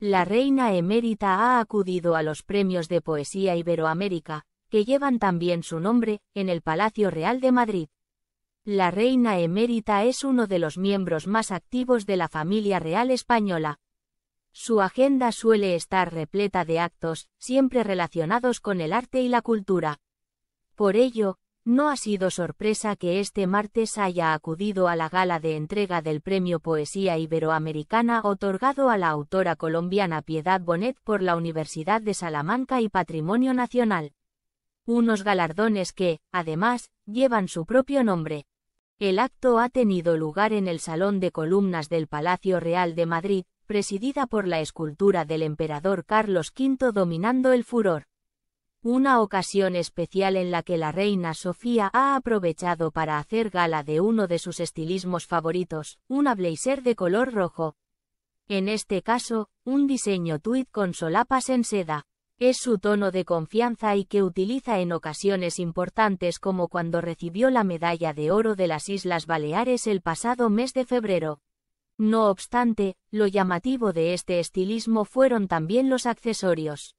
La reina emérita ha acudido a los premios de poesía Iberoamérica, que llevan también su nombre, en el Palacio Real de Madrid. La reina emérita es uno de los miembros más activos de la familia real española. Su agenda suele estar repleta de actos, siempre relacionados con el arte y la cultura. Por ello, no ha sido sorpresa que este martes haya acudido a la gala de entrega del Premio Poesía Iberoamericana otorgado a la autora colombiana Piedad Bonet por la Universidad de Salamanca y Patrimonio Nacional. Unos galardones que, además, llevan su propio nombre. El acto ha tenido lugar en el Salón de Columnas del Palacio Real de Madrid, presidida por la escultura del emperador Carlos V dominando el furor una ocasión especial en la que la reina Sofía ha aprovechado para hacer gala de uno de sus estilismos favoritos, una blazer de color rojo. En este caso, un diseño tweed con solapas en seda. Es su tono de confianza y que utiliza en ocasiones importantes como cuando recibió la medalla de oro de las Islas Baleares el pasado mes de febrero. No obstante, lo llamativo de este estilismo fueron también los accesorios.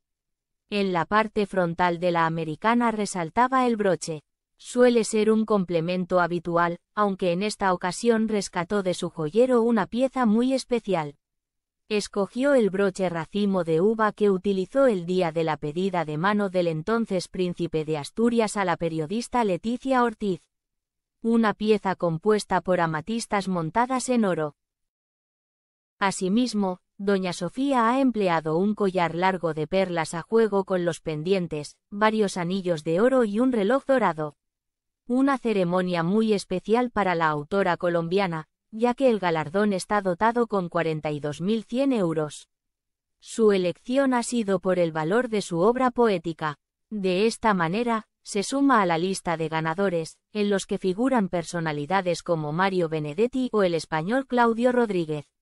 En la parte frontal de la americana resaltaba el broche. Suele ser un complemento habitual, aunque en esta ocasión rescató de su joyero una pieza muy especial. Escogió el broche racimo de uva que utilizó el día de la pedida de mano del entonces príncipe de Asturias a la periodista Leticia Ortiz. Una pieza compuesta por amatistas montadas en oro. Asimismo, Doña Sofía ha empleado un collar largo de perlas a juego con los pendientes, varios anillos de oro y un reloj dorado. Una ceremonia muy especial para la autora colombiana, ya que el galardón está dotado con 42.100 euros. Su elección ha sido por el valor de su obra poética. De esta manera, se suma a la lista de ganadores, en los que figuran personalidades como Mario Benedetti o el español Claudio Rodríguez.